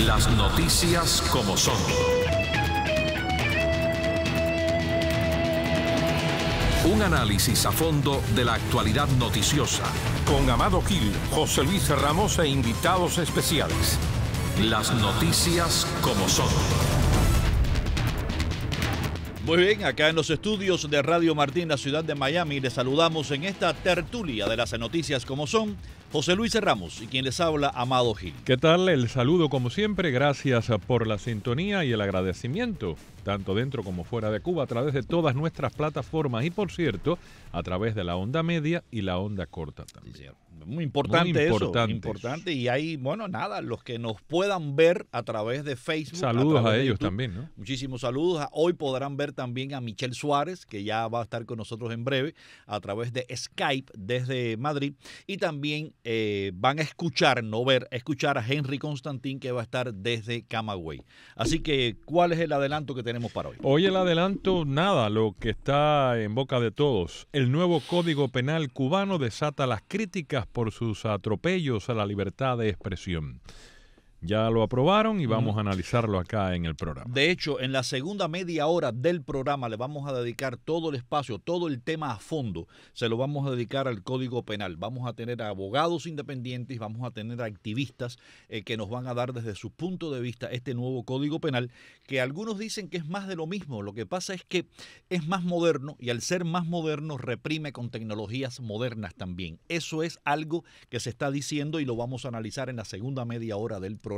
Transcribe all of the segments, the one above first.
Las noticias como son. Un análisis a fondo de la actualidad noticiosa. Con Amado Gil, José Luis Ramos e invitados especiales. Las noticias como son. Muy bien, acá en los estudios de Radio Martín, la ciudad de Miami, les saludamos en esta tertulia de las noticias como son José Luis Ramos y quien les habla, Amado Gil. ¿Qué tal? El saludo como siempre, gracias por la sintonía y el agradecimiento, tanto dentro como fuera de Cuba, a través de todas nuestras plataformas y por cierto, a través de la onda media y la onda corta también. Muy importante, Muy importante, eso. Importante. Y hay, bueno, nada, los que nos puedan ver a través de Facebook. Saludos a, ellos también, ¿no? Muchísimos saludos. Ah, hoy podrán ver también a Michelle Suárez, que ya va a estar con nosotros en breve, a través de Skype desde Madrid. Y también eh, van a escuchar, no ver, escuchar a Henry Constantín, que va a estar desde Camagüey. Así que, ¿cuál es el adelanto que tenemos para hoy? Hoy el adelanto, nada, lo que está en boca de todos. El nuevo Código Penal cubano desata las críticas por sus atropellos a la libertad de expresión. Ya lo aprobaron y vamos a analizarlo acá en el programa. De hecho, en la segunda media hora del programa le vamos a dedicar todo el espacio, todo el tema a fondo. Se lo vamos a dedicar al Código Penal. Vamos a tener abogados independientes, vamos a tener activistas eh, que nos van a dar desde su punto de vista este nuevo Código Penal, que algunos dicen que es más de lo mismo. Lo que pasa es que es más moderno y al ser más moderno reprime con tecnologías modernas también. Eso es algo que se está diciendo y lo vamos a analizar en la segunda media hora del programa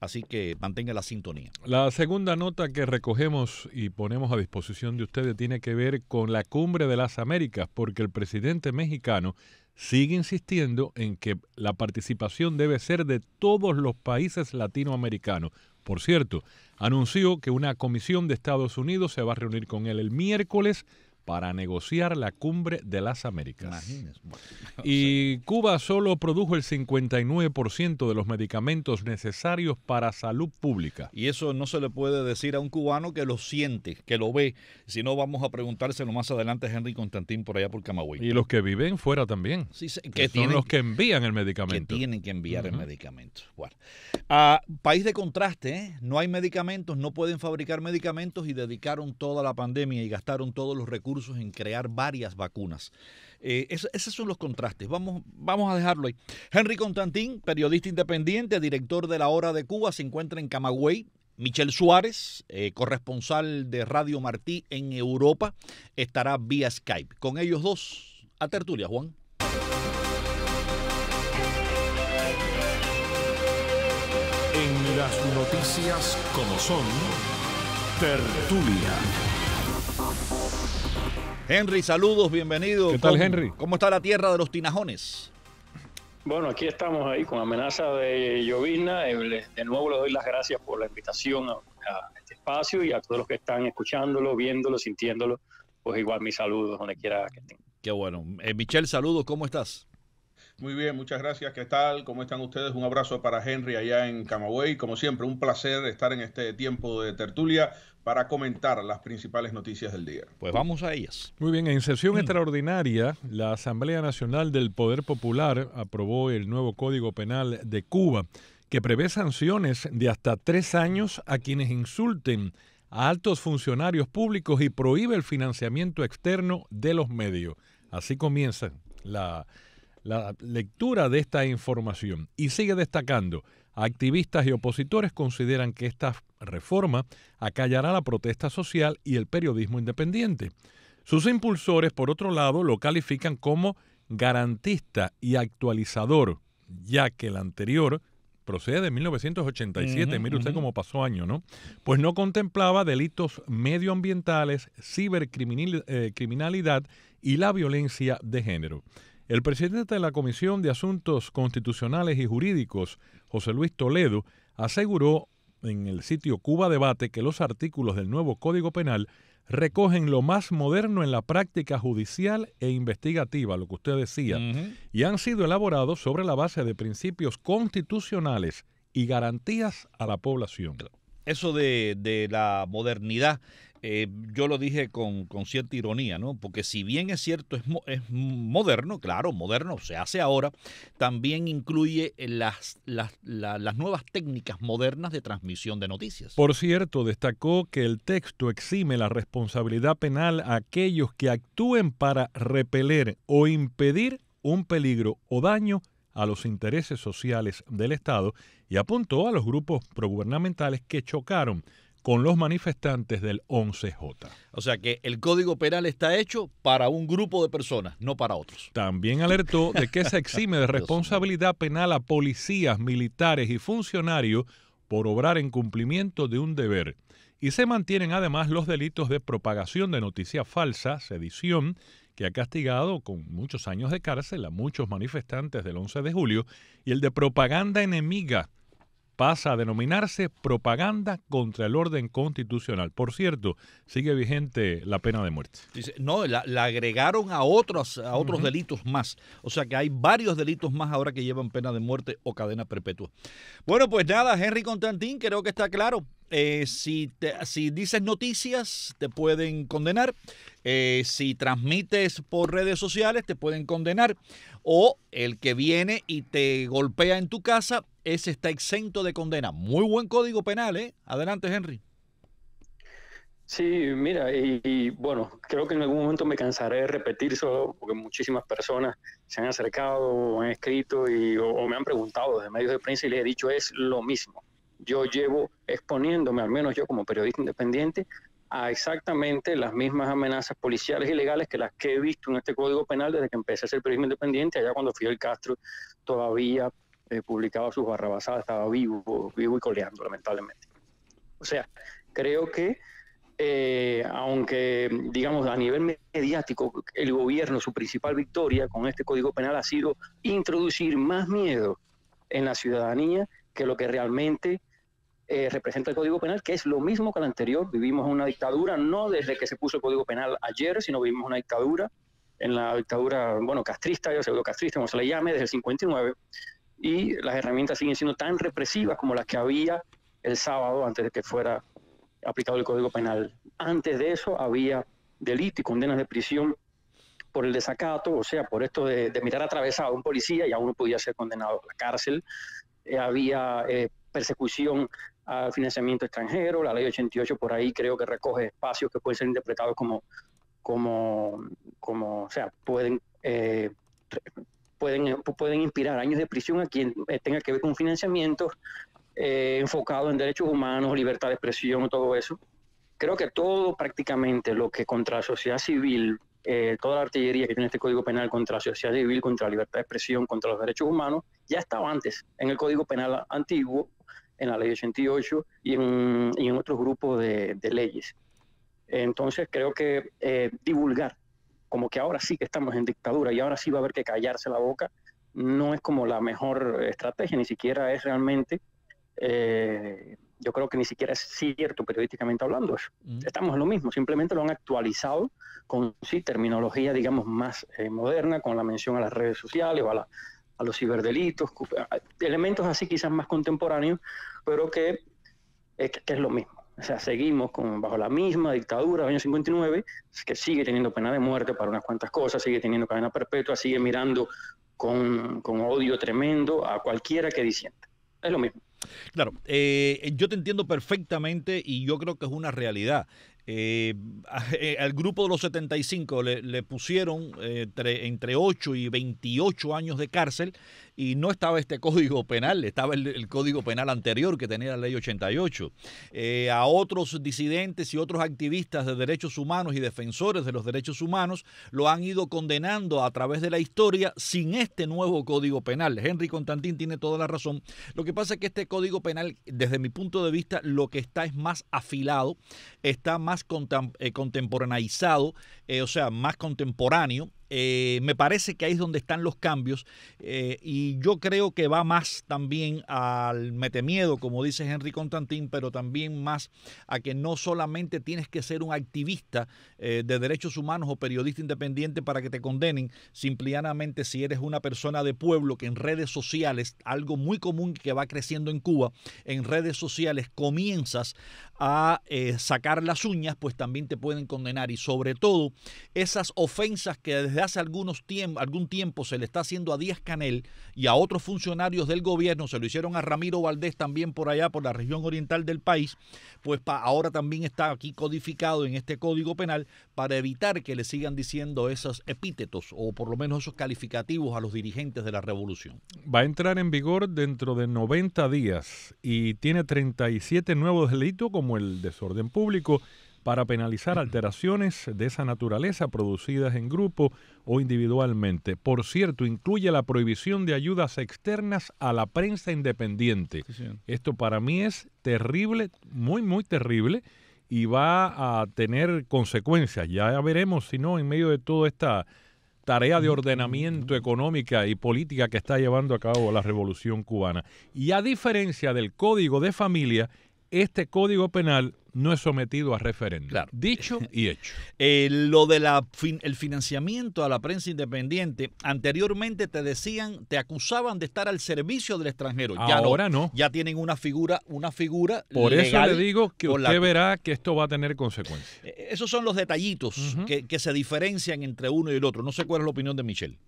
así que mantenga la sintonía. La segunda nota que recogemos y ponemos a disposición de ustedes tiene que ver con la cumbre de las Américas, porque el presidente mexicano sigue insistiendo en que la participación debe ser de todos los países latinoamericanos. Por cierto, anunció que una comisión de Estados Unidos se va a reunir con él el miércoles para negociar la cumbre de las Américas. Y Cuba solo produjo el 59% de los medicamentos necesarios para salud pública. Y eso no se le puede decir a un cubano que lo siente, que lo ve. Si no, vamos a preguntárselo más adelante a Henry Constantín por allá por Camagüey. Y los que viven fuera también. Sí, que, son los que envían el medicamento. Que tienen que enviar el medicamento. Ah, país de contraste, ¿eh? no hay medicamentos, no pueden fabricar medicamentos y dedicaron toda la pandemia y gastaron todos los recursos en crear varias vacunas. Eh, esos son los contrastes. Vamos, vamos a dejarlo ahí. Henry Constantín, periodista independiente, director de La Hora de Cuba, se encuentra en Camagüey, Michel Suárez, eh, corresponsal de Radio Martí en Europa, estará vía Skype. Con ellos dos, a tertulia, Juan. En las noticias como son, tertulia. Henry, saludos, bienvenido. ¿Qué tal, Henry? ¿Cómo está la tierra de los tinajones? Bueno, aquí estamos ahí con amenaza de llovizna. Eh, de nuevo le doy las gracias por la invitación a, este espacio y a todos los que están escuchándolo, viéndolo, sintiéndolo. Pues igual mis saludos donde quiera que estén. Qué bueno. Eh, Michelle, saludos, ¿cómo estás? Muy bien, muchas gracias. ¿Qué tal? ¿Cómo están ustedes? Un abrazo para Henry allá en Camagüey. Como siempre, un placer estar en este tiempo de tertulia para comentar las principales noticias del día. Pues vamos a ellas. Muy bien, en sesión mm. extraordinaria, la Asamblea Nacional del Poder Popular aprobó el nuevo Código Penal de Cuba, que prevé sanciones de hasta tres años a quienes insulten a altos funcionarios públicos y prohíbe el financiamiento externo de los medios. Así comienza la lectura de esta información. Y sigue destacando Activistas y opositores consideran que esta reforma acallará la protesta social y el periodismo independiente. Sus impulsores, por otro lado, lo califican como garantista y actualizador, ya que el anterior procede de 1987, mire usted cómo pasó año, ¿no? Pues no contemplaba delitos medioambientales, cibercriminalidad eh, y la violencia de género. El presidente de la Comisión de Asuntos Constitucionales y Jurídicos, José Luis Toledo, aseguró en el sitio Cuba Debate que los artículos del nuevo Código Penal recogen lo más moderno en la práctica judicial e investigativa, lo que usted decía, y han sido elaborados sobre la base de principios constitucionales y garantías a la población. Eso de la modernidad eh, yo lo dije con, cierta ironía, ¿no? Porque si bien es cierto, es, moderno, claro, moderno, se hace ahora, también incluye las, las nuevas técnicas modernas de transmisión de noticias. Por cierto, destacó que el texto exime la responsabilidad penal a aquellos que actúen para repeler o impedir un peligro o daño a los intereses sociales del Estado y apuntó a los grupos progubernamentales que chocaron con los manifestantes del 11J. O sea que el Código Penal está hecho para un grupo de personas, no para otros. También alertó de que se exime de responsabilidad penal a policías, militares y funcionarios por obrar en cumplimiento de un deber. Y se mantienen además los delitos de propagación de noticias falsas, sedición, que ha castigado con muchos años de cárcel a muchos manifestantes del 11 de julio, y el de propaganda enemiga, pasa a denominarse propaganda contra el orden constitucional. Por cierto, sigue vigente la pena de muerte. No, la, agregaron a otros, a otros delitos más. O sea que hay varios delitos más ahora que llevan pena de muerte o cadena perpetua. Bueno, pues nada, Henry Constantín, creo que está claro. Eh, si, si dices noticias, te pueden condenar. Eh, si transmites por redes sociales, te pueden condenar. O el que viene y te golpea en tu casa, ese está exento de condena. Muy buen código penal, ¿eh? Adelante, Henry. Sí, mira, y, bueno, creo que en algún momento me cansaré de repetir eso, porque muchísimas personas se han acercado, o han escrito y, o, me han preguntado desde medios de prensa y les he dicho es lo mismo. Yo llevo exponiéndome, al menos yo como periodista independiente, a exactamente las mismas amenazas policiales y legales que las que he visto en este Código Penal desde que empecé a ser periodista independiente, allá cuando fui El Castro todavía eh, publicaba sus barrabasadas, estaba vivo, vivo y coleando, lamentablemente. O sea, creo que eh, aunque, digamos, a nivel mediático, el gobierno, su principal victoria con este código penal ha sido introducir más miedo en la ciudadanía que lo que realmente eh, representa el código penal, que es lo mismo que el anterior. Vivimos una dictadura, no desde que se puso el código penal ayer, sino vivimos una dictadura en la dictadura, bueno, castrista, o pseudo castrista, como se le llame, desde el 59, y las herramientas siguen siendo tan represivas como las que había el sábado antes de que fuera aplicado el Código Penal. Antes de eso había delitos y condenas de prisión por el desacato, o sea, por esto de, mirar atravesado a un policía y aún podía ser condenado a la cárcel. Eh, había eh, persecución al financiamiento extranjero, la ley 88 por ahí creo que recoge espacios que pueden ser interpretados como, como, como o sea, pueden eh, pueden, eh, pueden inspirar años de prisión a quien eh, tenga que ver con financiamientos eh, enfocados en derechos humanos, libertad de expresión, todo eso. Creo que todo prácticamente lo que contra la sociedad civil, eh, toda la artillería que tiene este Código Penal contra la sociedad civil, contra la libertad de expresión, contra los derechos humanos, ya estaba antes en el Código Penal antiguo, en la Ley 88 y en, otros grupos de, leyes. Entonces creo que divulgar como que ahora sí que estamos en dictadura y ahora sí va a haber que callarse la boca, no es como la mejor estrategia, ni siquiera es realmente, eh, yo creo que ni siquiera es cierto periodísticamente hablando eso. Mm. Estamos en lo mismo, simplemente lo han actualizado con sí, terminología, digamos, más eh, moderna, con la mención a las redes sociales o a, los ciberdelitos, elementos así quizás más contemporáneos, pero que es lo mismo. O sea, seguimos con, bajo la misma dictadura del año 59, que sigue teniendo pena de muerte para unas cuantas cosas, sigue teniendo cadena perpetua, sigue mirando con, con odio tremendo a cualquiera que disiente. Es lo mismo. Claro, eh, yo te entiendo perfectamente y yo creo que es una realidad. Eh, eh, al grupo de los 75 le, pusieron entre, 8 y 28 años de cárcel y no estaba este código penal, estaba el, código penal anterior que tenía la ley 88. a otros disidentes y otros activistas de derechos humanos y defensores de los derechos humanos lo han ido condenando a través de la historia sin este nuevo código penal. Henry Constantín tiene toda la razón. Lo que pasa es que este Código Penal, desde mi punto de vista, lo que está es más afilado, está más eh, contemporaneizado, eh, o sea, más contemporáneo eh, me parece que ahí es donde están los cambios eh, y yo creo que va más también al metemiedo, como dice Henry Constantín, pero también más a que no solamente tienes que ser un activista eh, de derechos humanos o periodista independiente para que te condenen, simplemente si eres una persona de pueblo que en redes sociales, algo muy común que va creciendo en Cuba, en redes sociales comienzas a sacar las uñas, pues también te pueden condenar y sobre todo esas ofensas que desde hace algunos algún tiempo se le está haciendo a Díaz Canel y a otros funcionarios del gobierno, se lo hicieron a Ramiro Valdés también por allá, por la región oriental del país, pues ahora también está aquí codificado en este código penal para evitar que le sigan diciendo esos epítetos o por lo menos esos calificativos a los dirigentes de la revolución. Va a entrar en vigor dentro de 90 días y tiene 37 nuevos delitos como el desorden público para penalizar alteraciones de esa naturaleza producidas en grupo o individualmente. Por cierto, incluye la prohibición de ayudas externas a la prensa independiente. Esto para mí es terrible, muy, muy terrible, y va a tener consecuencias. Ya veremos si no, en medio de toda esta tarea de ordenamiento económica y política que está llevando a cabo la revolución cubana. Y a diferencia del Código de Familia, este Código Penal no es sometido a referéndum. Dicho y hecho. Eh, lo del financiamiento a la prensa independiente, anteriormente te decían, te acusaban de estar al servicio del extranjero. Ahora Ahora no, Ya tienen una figura, una figura. Por eso le digo que usted verá que esto va a tener consecuencias. Eh, esos son los detallitos que, que se diferencian entre uno y el otro. No sé cuál es la opinión de Michelle.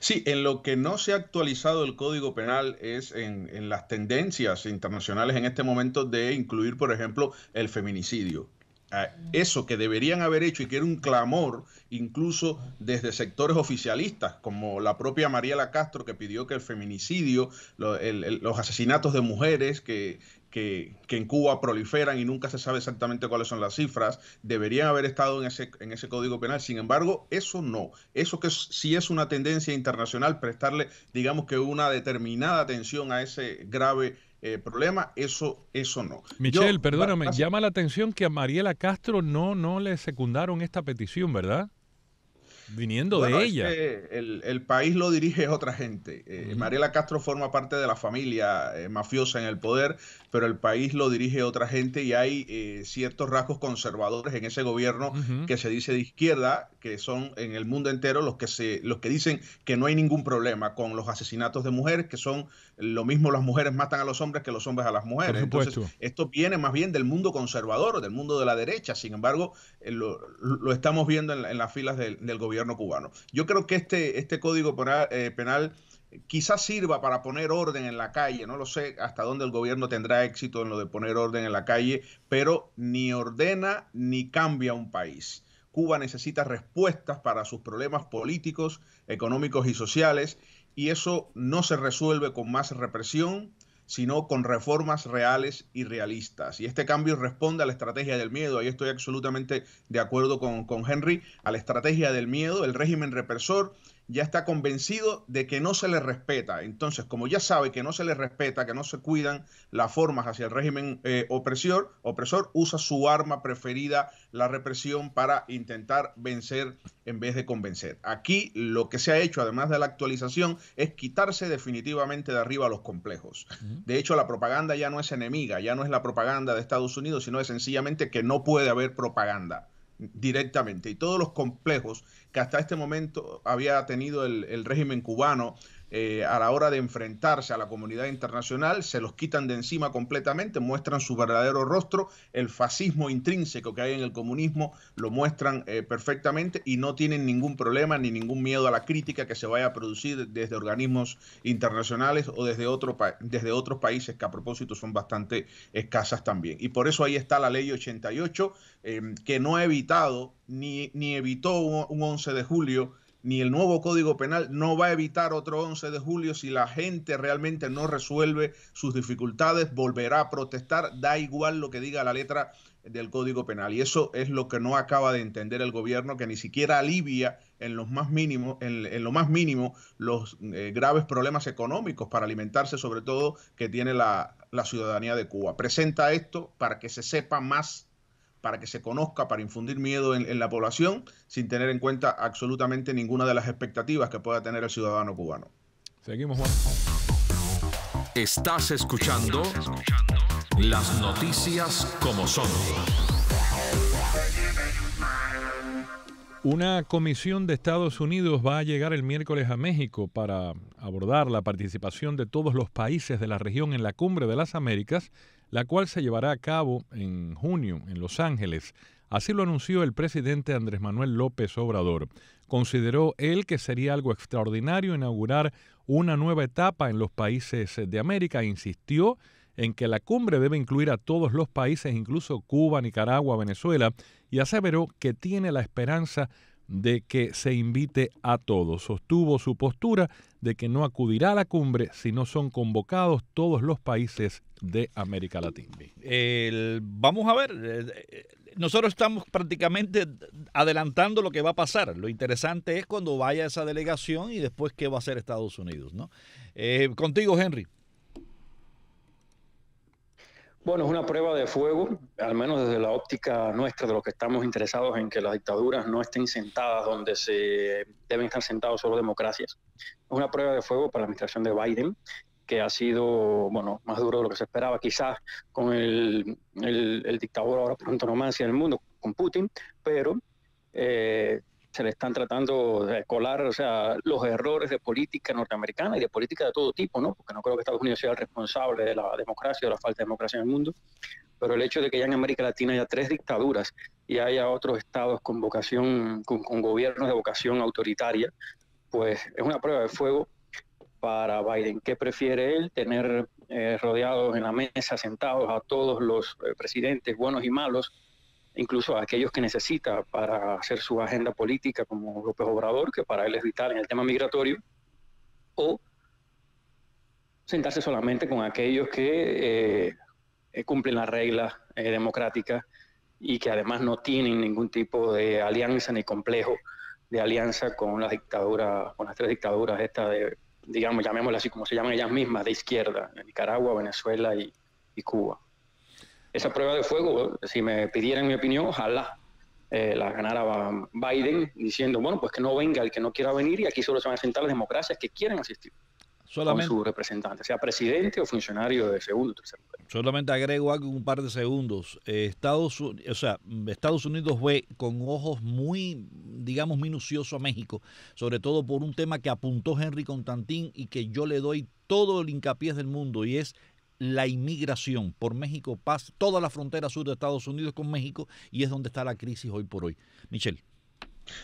Sí, en lo que no se ha actualizado el Código Penal es en, las tendencias internacionales en este momento de incluir, por ejemplo, el feminicidio ah, eso que deberían haber hecho y que era un clamor incluso desde sectores oficialistas, como la propia Mariela Castro que pidió que el feminicidio, los asesinatos de mujeres que, que, en Cuba proliferan y nunca se sabe exactamente cuáles son las cifras, deberían haber estado en ese, en ese código penal. Sin embargo, eso no. Eso que sí si es una tendencia internacional, prestarle, digamos que una determinada atención a ese grave eh, problema, eso, eso no. Michelle, perdóname, llama la atención que a Mariela Castro no, no le secundaron esta petición, ¿verdad? Viniendo de ella. el, país lo dirige otra gente. Eh, Mariela Castro forma parte de la familia eh, mafiosa en el poder, pero el país lo dirige otra gente y hay eh, ciertos rasgos conservadores en ese gobierno que se dice de izquierda, que son en el mundo entero los que, se, los que dicen que no hay ningún problema con los asesinatos de mujeres, que son lo mismo las mujeres matan a los hombres que los hombres a las mujeres. Entonces, esto viene más bien del mundo conservador, del mundo de la derecha. Sin embargo, lo, estamos viendo en, las filas del gobierno yo creo que este, este código penal, eh, penal quizás sirva para poner orden en la calle, no lo sé hasta dónde el gobierno tendrá éxito en lo de poner orden en la calle, pero ni ordena ni cambia un país. Cuba necesita respuestas para sus problemas políticos, económicos y sociales, y eso no se resuelve con más represión, sino con reformas reales y realistas. Y este cambio responde a la estrategia del miedo. Ahí estoy absolutamente de acuerdo con, con Henry, a la estrategia del miedo, el régimen represor ya está convencido de que no se le respeta. Entonces, como ya sabe que no se le respeta, que no se cuidan las formas hacia el régimen eh, opresor, opresor, usa su arma preferida, la represión, para intentar vencer en vez de convencer. Aquí lo que se ha hecho, además de la actualización, es quitarse definitivamente de arriba los complejos. De hecho, la propaganda ya no es enemiga, ya no es la propaganda de Estados Unidos, sino es sencillamente que no puede haber propaganda directamente y todos los complejos que hasta este momento había tenido el, régimen cubano eh, a la hora de enfrentarse a la comunidad internacional, se los quitan de encima completamente, muestran su verdadero rostro, el fascismo intrínseco que hay en el comunismo lo muestran eh, perfectamente y no tienen ningún problema ni ningún miedo a la crítica que se vaya a producir desde organismos internacionales o desde, desde otros países que a propósito son bastante escasas también. Y por eso ahí está la ley 88 eh, que no ha evitado ni, ni evitó un 11 de julio ni el nuevo Código Penal no va a evitar otro 11 de julio si la gente realmente no resuelve sus dificultades, volverá a protestar, da igual lo que diga la letra del Código Penal. Y eso es lo que no acaba de entender el gobierno, que ni siquiera alivia en, los más mínimo, en, lo más mínimo los eh, graves problemas económicos para alimentarse, sobre todo, que tiene la, la ciudadanía de Cuba. Presenta esto para que se sepa más para que se conozca, para infundir miedo en, la población, sin tener en cuenta absolutamente ninguna de las expectativas que pueda tener el ciudadano cubano. Seguimos, Juan. Estás escuchando, las noticias como son. Una comisión de Estados Unidos va a llegar el miércoles a México para abordar la participación de todos los países de la región en la Cumbre de las Américas la cual se llevará a cabo en junio en Los Ángeles. Así lo anunció el presidente Andrés Manuel López Obrador. Consideró él que sería algo extraordinario inaugurar una nueva etapa en los países de América insistió en que la cumbre debe incluir a todos los países, incluso Cuba, Nicaragua, Venezuela, y aseveró que tiene la esperanza de que se invite a todos. Sostuvo su postura de que no acudirá a la cumbre si no son convocados todos los países de América Latina. vamos a ver, eh, eh, nosotros estamos prácticamente adelantando lo que va a pasar. Lo interesante es cuando vaya esa delegación y después qué va a hacer Estados Unidos. ¿no? Eh, contigo, Henry. Bueno, es una prueba de fuego, al menos desde la óptica nuestra, de los que estamos interesados en que las dictaduras no estén sentadas donde se deben estar sentados solo democracias. Es una prueba de fuego para la administración de Biden, que ha sido bueno más duro de lo que se esperaba, quizás con el, dictador ahora por antonomasia el mundo, con Putin, pero eh, se le están tratando de colar o sea, los errores de política norteamericana y de política de todo tipo, ¿no? porque no creo que Estados Unidos sea el responsable de la democracia o la falta de democracia en el mundo, pero el hecho de que ya en América Latina haya tres dictaduras y haya otros estados con vocación, con, gobiernos de vocación autoritaria, pues es una prueba de fuego para Biden. ¿Qué prefiere él? Tener eh, rodeados en la mesa, sentados a todos los eh, presidentes buenos y malos, incluso a aquellos que necesita para hacer su agenda política, como López Obrador, que para él es vital en el tema migratorio, o sentarse solamente con aquellos que eh, cumplen las reglas eh, democráticas y que además no tienen ningún tipo de alianza ni complejo de alianza con las dictaduras, con las tres dictaduras esta de, digamos, llamémoslas así como se llaman ellas mismas, de izquierda, Nicaragua, Venezuela y Cuba esa prueba de fuego, si me pidieran mi opinión, ojalá eh, la ganara Biden diciendo, bueno, pues que no venga el que no quiera venir y aquí solo se van a sentar las democracias que quieren asistir. Solamente, con su representante, sea presidente o funcionario de segundo o tercer Solamente agrego algo un par de segundos. Eh, Estados, o sea, Estados Unidos ve con ojos muy, digamos, minucioso a México, sobre todo por un tema que apuntó Henry Constantín y que yo le doy todo el hincapié del mundo, y es la inmigración por México pasa toda la frontera sur de Estados Unidos con México y es donde está la crisis hoy por hoy. Michelle.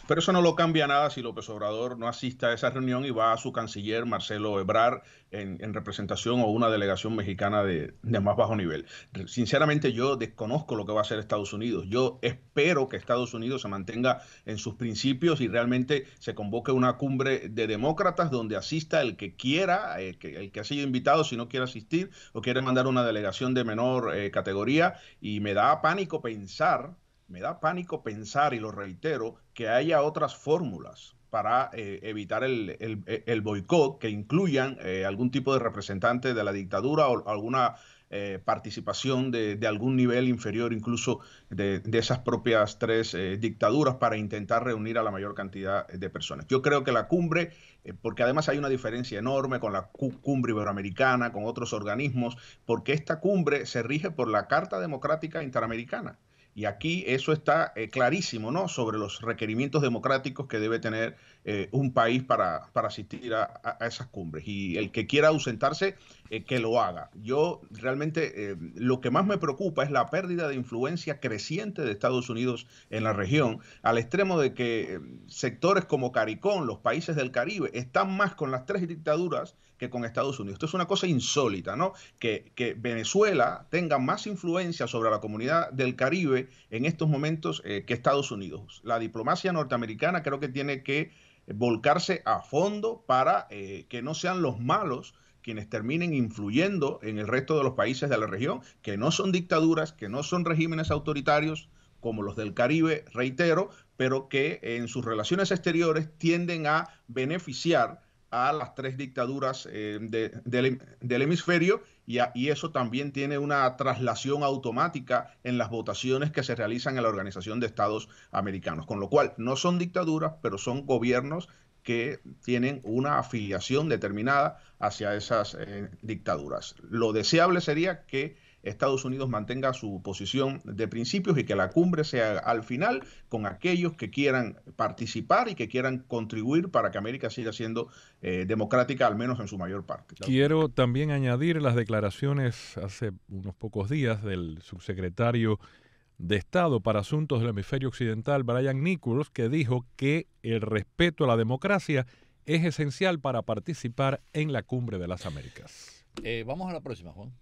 Pero eso no lo cambia nada si López Obrador no asista a esa reunión y va a su canciller Marcelo Ebrar en, representación o una delegación mexicana de, más bajo nivel. Sinceramente yo desconozco lo que va a hacer Estados Unidos. Yo espero que Estados Unidos se mantenga en sus principios y realmente se convoque una cumbre de demócratas donde asista el que quiera, eh, el que, ha sido invitado si no quiere asistir o quiere mandar una delegación de menor eh, categoría. Y me da pánico pensar me da pánico pensar, y lo reitero, que haya otras fórmulas para eh, evitar eh, el, boicot que incluyan eh, algún tipo de representante de la dictadura o alguna participación de, algún nivel inferior incluso de, esas propias tres dictaduras para intentar reunir a la mayor cantidad de personas. Yo creo que la cumbre, porque además hay una diferencia enorme con la cumbre iberoamericana, con otros organismos, porque esta cumbre se rige por la Carta Democrática Interamericana. Y aquí eso está eh, clarísimo, ¿no? Sobre los requerimientos democráticos que debe tener eh, un país para, asistir a, esas cumbres. Y el que quiera ausentarse, eh, que lo haga. Yo realmente lo que más me preocupa es la pérdida de influencia creciente de Estados Unidos en la región, al extremo de que sectores como CARICOM, los países del Caribe, están más con las tres dictaduras que con Estados Unidos. Esto es una cosa insólita, ¿no? Que, Venezuela tenga más influencia sobre la comunidad del Caribe en estos momentos eh, que Estados Unidos. La diplomacia norteamericana creo que tiene que volcarse a fondo para eh, que no sean los malos quienes terminen influyendo en el resto de los países de la región, que no son dictaduras, que no son regímenes autoritarios como los del Caribe, reitero, pero que en sus relaciones exteriores tienden a beneficiar a las tres dictaduras eh, del, hemisferio y, eso también tiene una traslación automática en las votaciones que se realizan en la Organización de Estados Americanos, con lo cual no son dictaduras, pero son gobiernos que tienen una afiliación determinada hacia esas eh, dictaduras. Lo deseable sería que Estados Unidos mantenga su posición de principios y que la cumbre sea al final con aquellos que quieran participar y que quieran contribuir para que América siga siendo eh, democrática, al menos en su mayor parte. Quiero también añadir las declaraciones hace unos pocos días del subsecretario de Estado para Asuntos del Hemisferio Occidental, Brian Nichols, que dijo que el respeto a la democracia es esencial para participar en la Cumbre de las Américas. Eh, vamos a la próxima, Juan.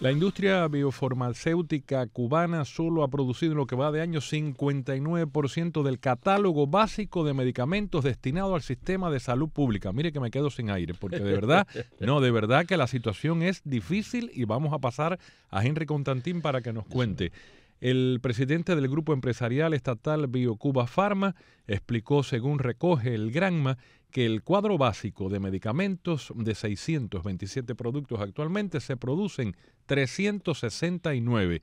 La industria biofarmacéutica cubana solo ha producido en lo que va de año 59% del catálogo básico de medicamentos destinado al sistema de salud pública. Mire que me quedo sin aire, porque de verdad, no, de verdad que la situación es difícil y vamos a pasar a Henry Constantín para que nos cuente. El presidente del grupo empresarial estatal BioCuba Pharma explicó, según recoge el Granma, que el cuadro básico de medicamentos de 627 productos actualmente se producen 369.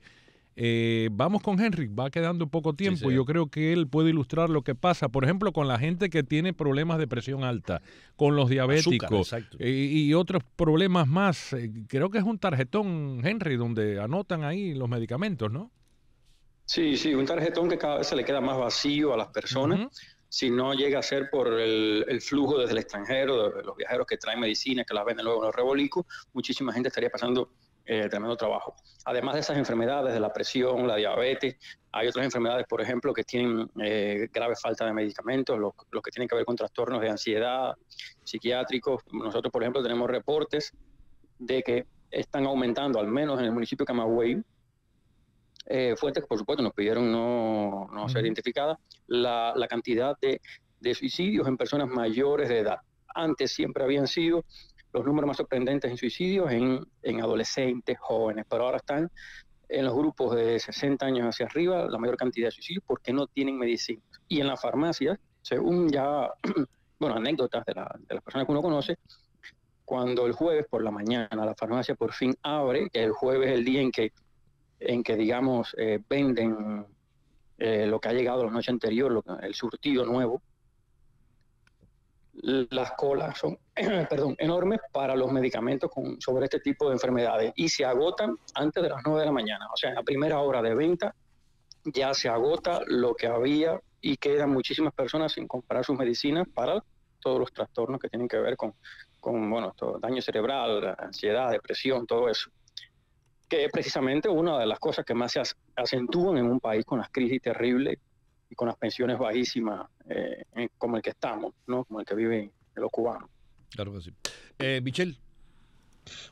Eh, vamos con Henry, va quedando poco tiempo. Yo creo que él puede ilustrar lo que pasa, por ejemplo, con la gente que tiene problemas de presión alta, con los diabéticos eh, y, otros problemas más. Eh, creo que es un tarjetón, Henry, donde anotan ahí los medicamentos, ¿no? Sí, sí, un tarjetón que cada vez se le queda más vacío a las personas si no llega a ser por el, flujo desde el extranjero, de los viajeros que traen medicina, que las venden luego en los rebolicos, muchísima gente estaría pasando eh, tremendo trabajo. Además de esas enfermedades, de la presión, la diabetes, hay otras enfermedades, por ejemplo, que tienen eh, grave falta de medicamentos, los, los, que tienen que ver con trastornos de ansiedad, psiquiátricos. Nosotros, por ejemplo, tenemos reportes de que están aumentando, al menos en el municipio de Camagüey, eh, fuentes que por supuesto nos pidieron no, no ser identificadas, la, la cantidad de, de, suicidios en personas mayores de edad. Antes siempre habían sido los números más sorprendentes en suicidios en, en adolescentes, jóvenes, pero ahora están en los grupos de 60 años hacia arriba la mayor cantidad de suicidios porque no tienen medicina. Y en la farmacia, según ya, bueno, anécdotas de, de las personas que uno conoce, cuando el jueves por la mañana la farmacia por fin abre, el jueves es el día en que en que, digamos, eh, venden eh, lo que ha llegado la noche anterior, el surtido nuevo. Las colas son, perdón, enormes para los medicamentos sobre este tipo de enfermedades y se agotan antes de las 9 de la mañana. O sea, en la primera hora de venta ya se agota lo que había y quedan muchísimas personas sin comprar sus medicinas para todos los trastornos que tienen que ver con, bueno, daño cerebral, ansiedad, depresión, todo eso que es precisamente una de las cosas que más se acentúan en un país con las crisis terribles y con las pensiones bajísimas eh, como el que estamos, ¿no? como el que viven los cubanos. Claro que sí. Eh, Michelle.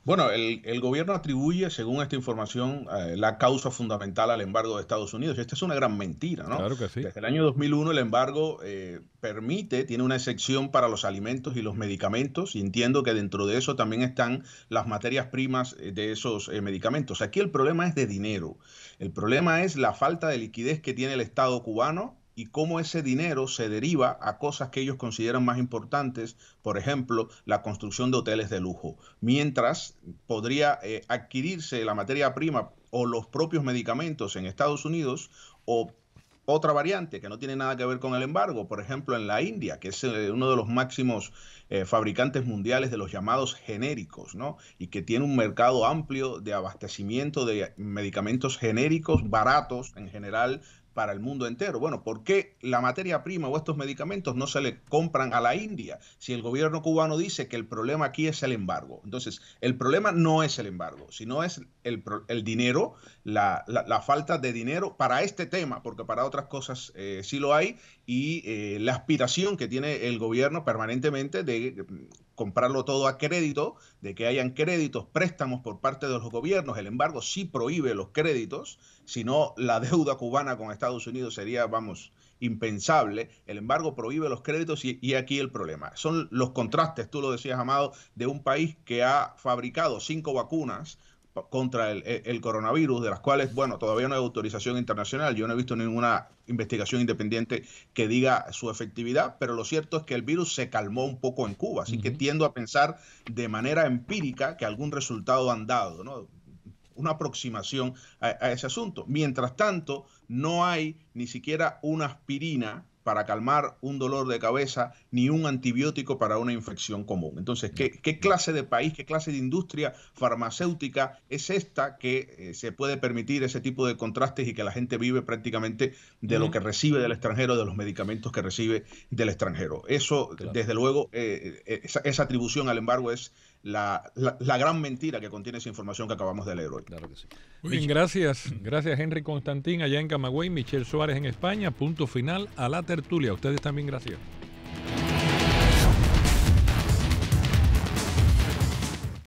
Bueno, el, gobierno atribuye, según esta información, eh, la causa fundamental al embargo de Estados Unidos. Y Esta es una gran mentira, ¿no? Claro que sí. Desde el año 2001 el embargo eh, permite, tiene una excepción para los alimentos y los medicamentos, y entiendo que dentro de eso también están las materias primas eh, de esos medicamentos. Aquí el problema es de dinero. El problema es la falta de liquidez que tiene el Estado cubano y cómo ese dinero se deriva a cosas que ellos consideran más importantes, por ejemplo, la construcción de hoteles de lujo, mientras podría eh, adquirirse la materia prima o los propios medicamentos en Estados Unidos o otra variante que no tiene nada que ver con el embargo, por ejemplo en la India, que es eh, uno de los máximos eh, fabricantes mundiales de los llamados genéricos, ¿no? Y que tiene un mercado amplio de abastecimiento de medicamentos genéricos baratos en general para el mundo entero. Bueno, ¿por qué la materia prima o estos medicamentos no se le compran a la India si el gobierno cubano dice que el problema aquí es el embargo? Entonces, el problema no es el embargo, sino es el, dinero, la, falta de dinero para este tema, porque para otras cosas eh, sí lo hay, y eh, la aspiración que tiene el gobierno permanentemente de comprarlo todo a crédito, de que hayan créditos, préstamos por parte de los gobiernos. El embargo sí prohíbe los créditos, si no la deuda cubana con Estados Unidos sería, vamos, impensable. El embargo prohíbe los créditos y, y, aquí el problema. Son los contrastes, tú lo decías, Amado, de un país que ha fabricado cinco vacunas contra el, coronavirus, de las cuales, bueno, todavía no hay autorización internacional. Yo no he visto ninguna investigación independiente que diga su efectividad, pero lo cierto es que el virus se calmó un poco en Cuba, así que tiendo a pensar de manera empírica que algún resultado han dado, ¿no? una aproximación a ese asunto. Mientras tanto, no hay ni siquiera una aspirina para calmar un dolor de cabeza ni un antibiótico para una infección común. Entonces, ¿qué, clase de país, qué clase de industria farmacéutica es esta que eh, se puede permitir ese tipo de contrastes y que la gente vive prácticamente de lo que recibe del extranjero, de los medicamentos que recibe del extranjero? Eso, desde luego, eh, eh, esa atribución, al embargo, es la, la, gran mentira que contiene esa información que acabamos de leer hoy. bien, gracias. Gracias Henry Constantín allá en Camagüey, Michelle Suárez en España. Punto final a la tertulia. Ustedes también gracias.